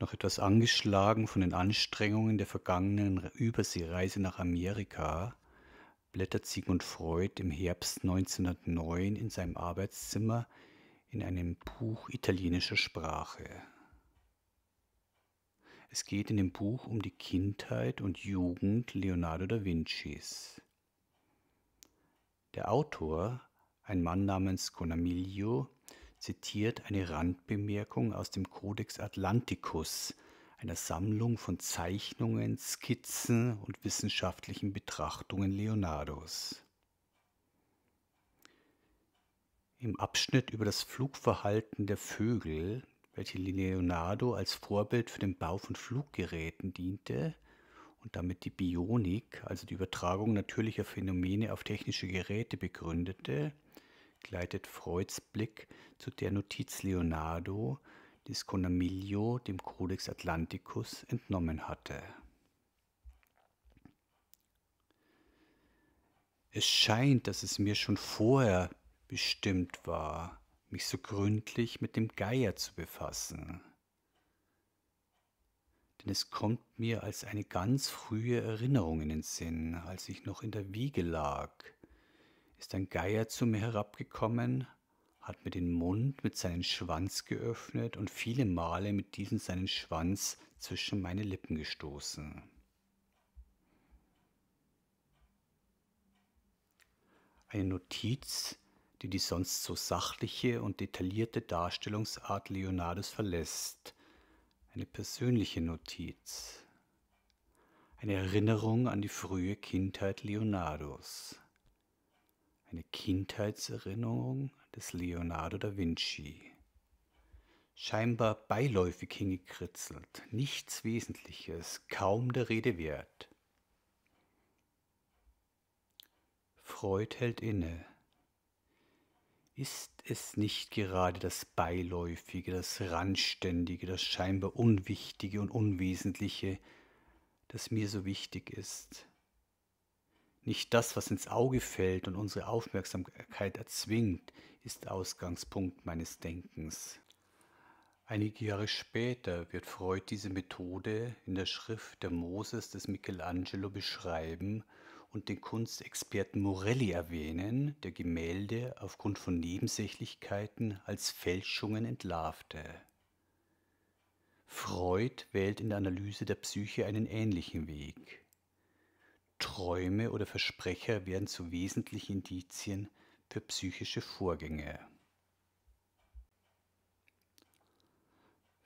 noch etwas angeschlagen von den Anstrengungen der vergangenen Überseereise nach Amerika, blättert Sigmund Freud im Herbst 1909 in seinem Arbeitszimmer in einem Buch italienischer Sprache. Es geht in dem Buch um die Kindheit und Jugend Leonardo da Vincis. Der Autor, ein Mann namens Conamiglio, zitiert eine Randbemerkung aus dem Codex Atlanticus, einer Sammlung von Zeichnungen, Skizzen und wissenschaftlichen Betrachtungen Leonardos. Im Abschnitt über das Flugverhalten der Vögel, welche Leonardo als Vorbild für den Bau von Fluggeräten diente und damit die Bionik, also die Übertragung natürlicher Phänomene auf technische Geräte begründete, gleitet Freuds Blick zu der Notiz Leonardo, die Sconamiglio dem Codex Atlanticus entnommen hatte. Es scheint, dass es mir schon vorher bestimmt war, mich so gründlich mit dem Geier zu befassen. Denn es kommt mir als eine ganz frühe Erinnerung in den Sinn, als ich noch in der Wiege lag ist ein Geier zu mir herabgekommen, hat mir den Mund mit seinem Schwanz geöffnet und viele Male mit diesem seinen Schwanz zwischen meine Lippen gestoßen. Eine Notiz, die die sonst so sachliche und detaillierte Darstellungsart Leonardos verlässt. Eine persönliche Notiz. Eine Erinnerung an die frühe Kindheit Leonardos eine Kindheitserinnerung des Leonardo da Vinci. Scheinbar beiläufig hingekritzelt, nichts Wesentliches, kaum der Rede wert. Freud hält inne. Ist es nicht gerade das Beiläufige, das Randständige, das scheinbar Unwichtige und Unwesentliche, das mir so wichtig ist? Nicht das, was ins Auge fällt und unsere Aufmerksamkeit erzwingt, ist Ausgangspunkt meines Denkens. Einige Jahre später wird Freud diese Methode in der Schrift der Moses des Michelangelo beschreiben und den Kunstexperten Morelli erwähnen, der Gemälde aufgrund von Nebensächlichkeiten als Fälschungen entlarvte. Freud wählt in der Analyse der Psyche einen ähnlichen Weg. Träume oder Versprecher werden zu wesentlichen Indizien für psychische Vorgänge.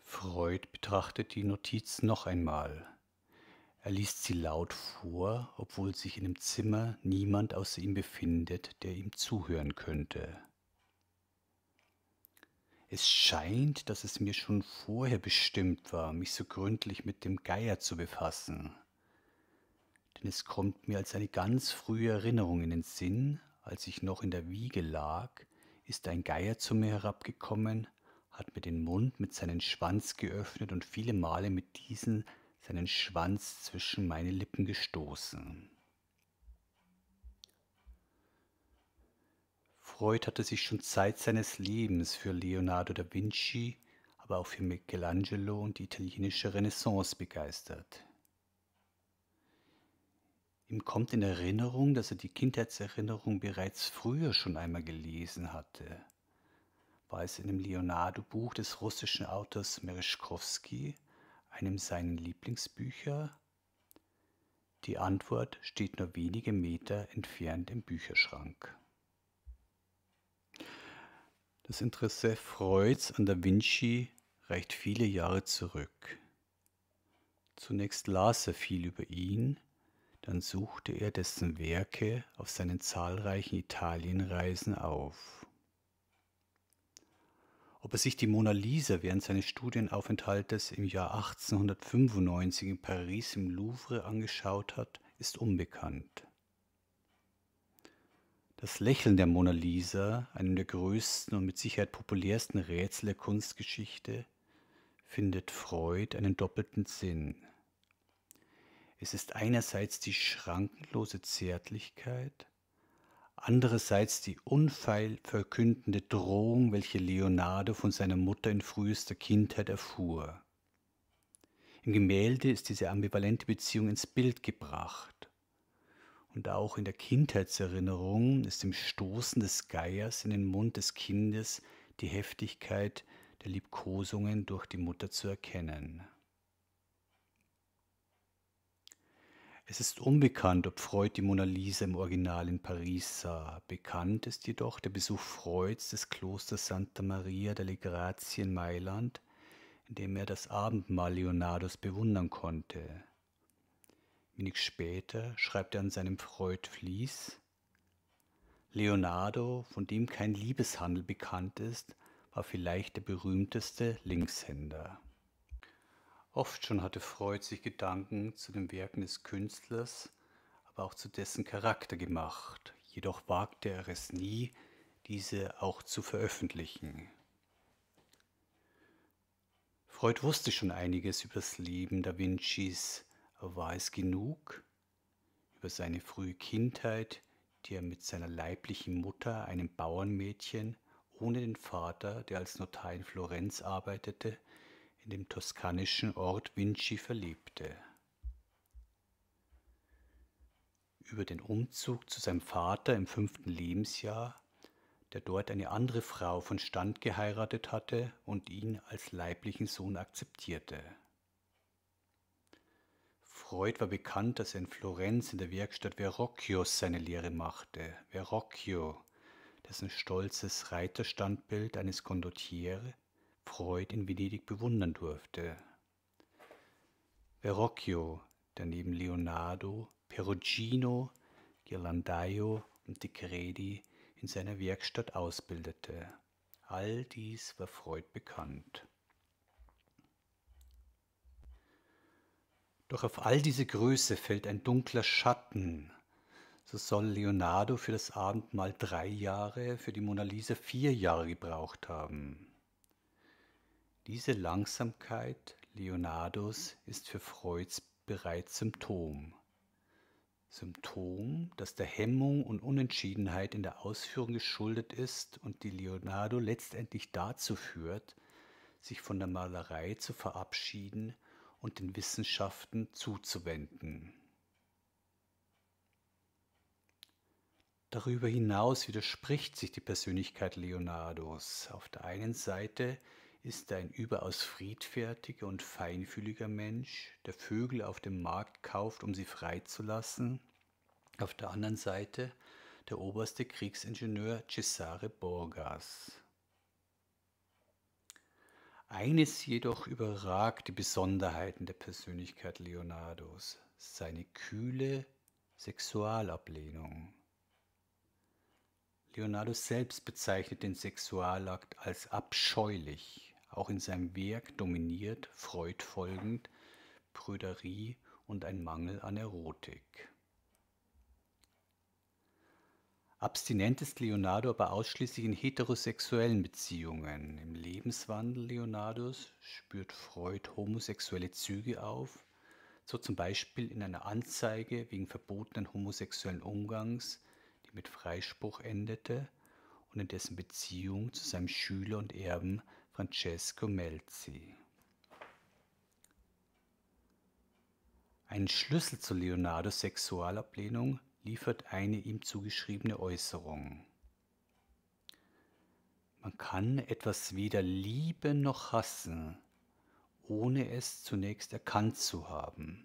Freud betrachtet die Notiz noch einmal. Er liest sie laut vor, obwohl sich in dem Zimmer niemand außer ihm befindet, der ihm zuhören könnte. Es scheint, dass es mir schon vorher bestimmt war, mich so gründlich mit dem Geier zu befassen denn es kommt mir als eine ganz frühe Erinnerung in den Sinn, als ich noch in der Wiege lag, ist ein Geier zu mir herabgekommen, hat mir den Mund mit seinem Schwanz geöffnet und viele Male mit diesen seinen Schwanz zwischen meine Lippen gestoßen. Freud hatte sich schon Zeit seines Lebens für Leonardo da Vinci, aber auch für Michelangelo und die italienische Renaissance begeistert. Ihm kommt in Erinnerung, dass er die Kindheitserinnerung bereits früher schon einmal gelesen hatte. War es in dem Leonardo-Buch des russischen Autors Mereschkowski, einem seiner Lieblingsbücher? Die Antwort steht nur wenige Meter entfernt im Bücherschrank. Das Interesse Freuds an Da Vinci reicht viele Jahre zurück. Zunächst las er viel über ihn, dann suchte er dessen Werke auf seinen zahlreichen Italienreisen auf. Ob er sich die Mona Lisa während seines Studienaufenthaltes im Jahr 1895 in Paris im Louvre angeschaut hat, ist unbekannt. Das Lächeln der Mona Lisa, einem der größten und mit Sicherheit populärsten Rätsel der Kunstgeschichte, findet Freud einen doppelten Sinn. Es ist einerseits die schrankenlose Zärtlichkeit, andererseits die unfeilverkündende Drohung, welche Leonardo von seiner Mutter in frühester Kindheit erfuhr. Im Gemälde ist diese ambivalente Beziehung ins Bild gebracht. Und auch in der Kindheitserinnerung ist im Stoßen des Geiers in den Mund des Kindes die Heftigkeit der Liebkosungen durch die Mutter zu erkennen. Es ist unbekannt, ob Freud die Mona Lisa im Original in Paris sah. Bekannt ist jedoch der Besuch Freuds des Klosters Santa Maria delle Grazie in Mailand, in dem er das Abendmahl Leonardos bewundern konnte. Wenig später schreibt er an seinem Freud Fließ, Leonardo, von dem kein Liebeshandel bekannt ist, war vielleicht der berühmteste Linkshänder. Oft schon hatte Freud sich Gedanken zu den Werken des Künstlers, aber auch zu dessen Charakter gemacht, jedoch wagte er es nie, diese auch zu veröffentlichen. Freud wusste schon einiges über das Leben Da Vincis, aber war es genug? Über seine frühe Kindheit, die er mit seiner leiblichen Mutter, einem Bauernmädchen, ohne den Vater, der als Notar in Florenz arbeitete, in dem toskanischen Ort Vinci verliebte. Über den Umzug zu seinem Vater im fünften Lebensjahr, der dort eine andere Frau von Stand geheiratet hatte und ihn als leiblichen Sohn akzeptierte. Freud war bekannt, dass er in Florenz in der Werkstatt Verrocchios seine Lehre machte. Verrocchio, dessen stolzes Reiterstandbild eines Condottiere Freud in Venedig bewundern durfte. Verrocchio, daneben Leonardo, Perugino, Ghirlandaio und Decredi in seiner Werkstatt ausbildete. All dies war Freud bekannt. Doch auf all diese Größe fällt ein dunkler Schatten. So soll Leonardo für das Abendmahl drei Jahre, für die Mona Lisa vier Jahre gebraucht haben. Diese Langsamkeit Leonardos ist für Freuds bereits Symptom. Symptom, das der Hemmung und Unentschiedenheit in der Ausführung geschuldet ist und die Leonardo letztendlich dazu führt, sich von der Malerei zu verabschieden und den Wissenschaften zuzuwenden. Darüber hinaus widerspricht sich die Persönlichkeit Leonardos. Auf der einen Seite ist ein überaus friedfertiger und feinfühliger Mensch, der Vögel auf dem Markt kauft, um sie freizulassen. Auf der anderen Seite der oberste Kriegsingenieur Cesare Borgas. Eines jedoch überragt die Besonderheiten der Persönlichkeit Leonardos, seine kühle Sexualablehnung. Leonardo selbst bezeichnet den Sexualakt als abscheulich auch in seinem Werk dominiert Freud folgend Prüderie und ein Mangel an Erotik. Abstinent ist Leonardo aber ausschließlich in heterosexuellen Beziehungen. Im Lebenswandel Leonardos spürt Freud homosexuelle Züge auf, so zum Beispiel in einer Anzeige wegen verbotenen homosexuellen Umgangs, die mit Freispruch endete und in dessen Beziehung zu seinem Schüler und Erben Francesco Melzi. Ein Schlüssel zu Leonardos Sexualablehnung liefert eine ihm zugeschriebene Äußerung. Man kann etwas weder lieben noch hassen, ohne es zunächst erkannt zu haben.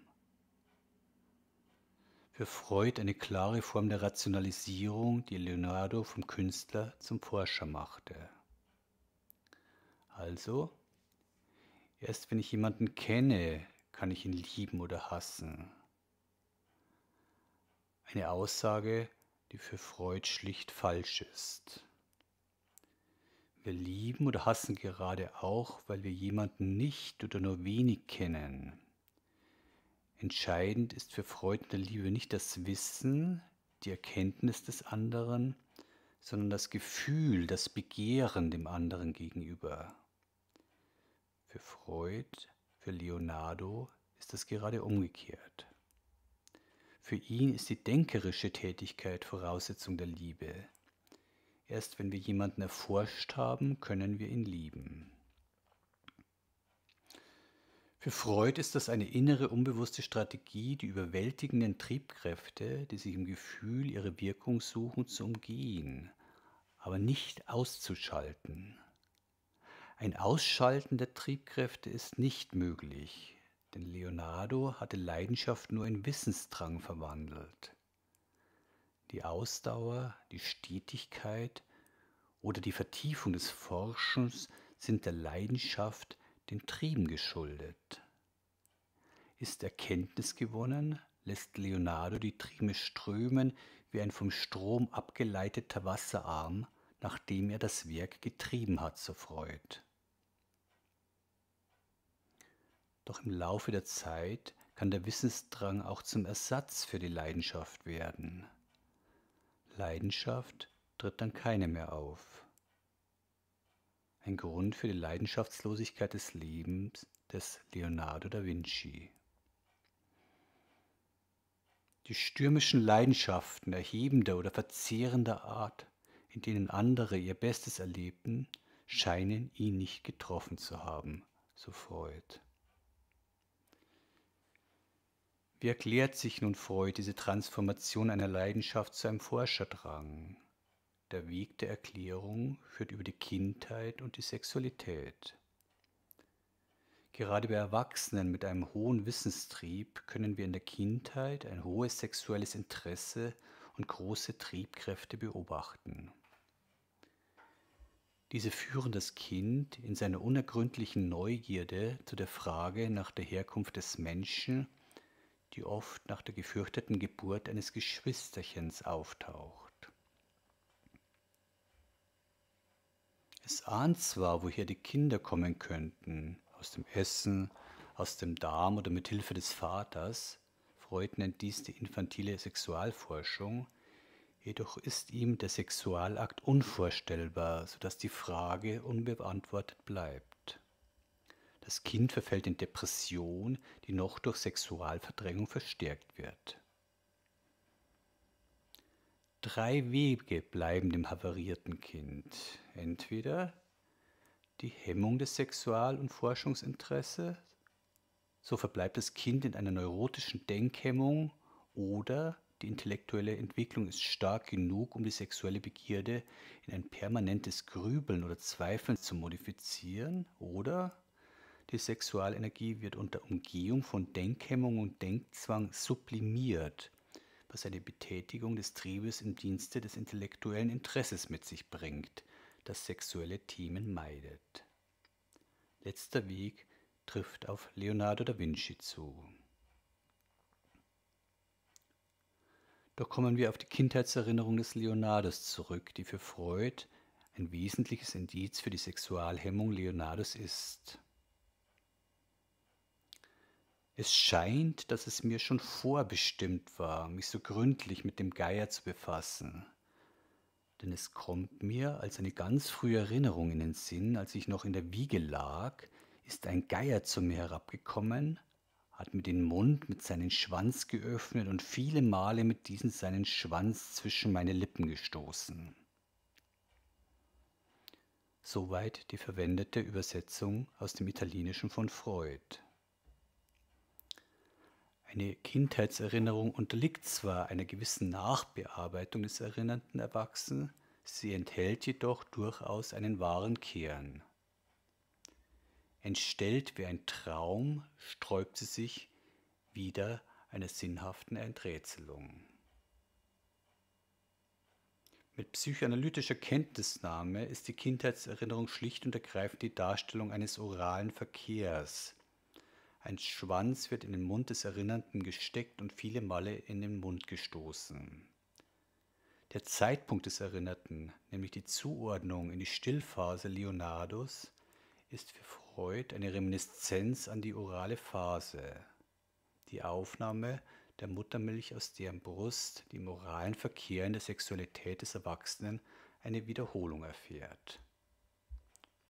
Für Freud eine klare Form der Rationalisierung, die Leonardo vom Künstler zum Forscher machte also, erst wenn ich jemanden kenne, kann ich ihn lieben oder hassen. Eine Aussage, die für Freud schlicht falsch ist. Wir lieben oder hassen gerade auch, weil wir jemanden nicht oder nur wenig kennen. Entscheidend ist für Freud in der Liebe nicht das Wissen, die Erkenntnis des anderen, sondern das Gefühl, das Begehren dem anderen gegenüber. Für Freud, für Leonardo ist es gerade umgekehrt. Für ihn ist die denkerische Tätigkeit Voraussetzung der Liebe. Erst wenn wir jemanden erforscht haben, können wir ihn lieben. Für Freud ist das eine innere unbewusste Strategie, die überwältigenden Triebkräfte, die sich im Gefühl ihre Wirkung suchen, zu umgehen, aber nicht auszuschalten. Ein Ausschalten der Triebkräfte ist nicht möglich, denn Leonardo hatte Leidenschaft nur in Wissensdrang verwandelt. Die Ausdauer, die Stetigkeit oder die Vertiefung des Forschens sind der Leidenschaft, den Trieben geschuldet. Ist Erkenntnis gewonnen, lässt Leonardo die Triebe strömen wie ein vom Strom abgeleiteter Wasserarm nachdem er das Werk getrieben hat, so freut. Doch im Laufe der Zeit kann der Wissensdrang auch zum Ersatz für die Leidenschaft werden. Leidenschaft tritt dann keine mehr auf. Ein Grund für die Leidenschaftslosigkeit des Lebens des Leonardo da Vinci. Die stürmischen Leidenschaften erhebender oder verzehrender Art in denen andere ihr Bestes erlebten, scheinen ihn nicht getroffen zu haben, so Freud. Wie erklärt sich nun Freud diese Transformation einer Leidenschaft zu einem Forscherdrang? Der Weg der Erklärung führt über die Kindheit und die Sexualität. Gerade bei Erwachsenen mit einem hohen Wissenstrieb können wir in der Kindheit ein hohes sexuelles Interesse und große Triebkräfte beobachten. Diese führen das Kind in seiner unergründlichen Neugierde zu der Frage nach der Herkunft des Menschen, die oft nach der gefürchteten Geburt eines Geschwisterchens auftaucht. Es ahnt zwar, woher die Kinder kommen könnten, aus dem Essen, aus dem Darm oder mit Hilfe des Vaters, Freud nennt dies die infantile Sexualforschung, Jedoch ist ihm der Sexualakt unvorstellbar, sodass die Frage unbeantwortet bleibt. Das Kind verfällt in Depression, die noch durch Sexualverdrängung verstärkt wird. Drei Wege bleiben dem havarierten Kind. Entweder die Hemmung des Sexual- und Forschungsinteresses, so verbleibt das Kind in einer neurotischen Denkhemmung oder die intellektuelle Entwicklung ist stark genug, um die sexuelle Begierde in ein permanentes Grübeln oder Zweifeln zu modifizieren oder die Sexualenergie wird unter Umgehung von Denkhemmung und Denkzwang sublimiert, was eine Betätigung des Triebes im Dienste des intellektuellen Interesses mit sich bringt, das sexuelle Themen meidet. Letzter Weg trifft auf Leonardo da Vinci zu. Doch kommen wir auf die Kindheitserinnerung des Leonardus zurück, die für Freud ein wesentliches Indiz für die Sexualhemmung Leonardus ist. Es scheint, dass es mir schon vorbestimmt war, mich so gründlich mit dem Geier zu befassen. Denn es kommt mir als eine ganz frühe Erinnerung in den Sinn, als ich noch in der Wiege lag, ist ein Geier zu mir herabgekommen, hat mir den Mund, mit seinem Schwanz geöffnet und viele Male mit diesem seinen Schwanz zwischen meine Lippen gestoßen. Soweit die verwendete Übersetzung aus dem Italienischen von Freud. Eine Kindheitserinnerung unterliegt zwar einer gewissen Nachbearbeitung des erinnernden Erwachsenen, sie enthält jedoch durchaus einen wahren Kern. Entstellt wie ein Traum sträubt sie sich wieder einer sinnhaften Enträtselung. Mit psychoanalytischer Kenntnisnahme ist die Kindheitserinnerung schlicht und ergreifend die Darstellung eines oralen Verkehrs. Ein Schwanz wird in den Mund des Erinnernden gesteckt und viele Male in den Mund gestoßen. Der Zeitpunkt des Erinnerten, nämlich die Zuordnung in die Stillphase Leonardos, ist für Freud eine Reminiszenz an die orale Phase, die Aufnahme der Muttermilch, aus deren Brust die moralen oralen Verkehr in der Sexualität des Erwachsenen eine Wiederholung erfährt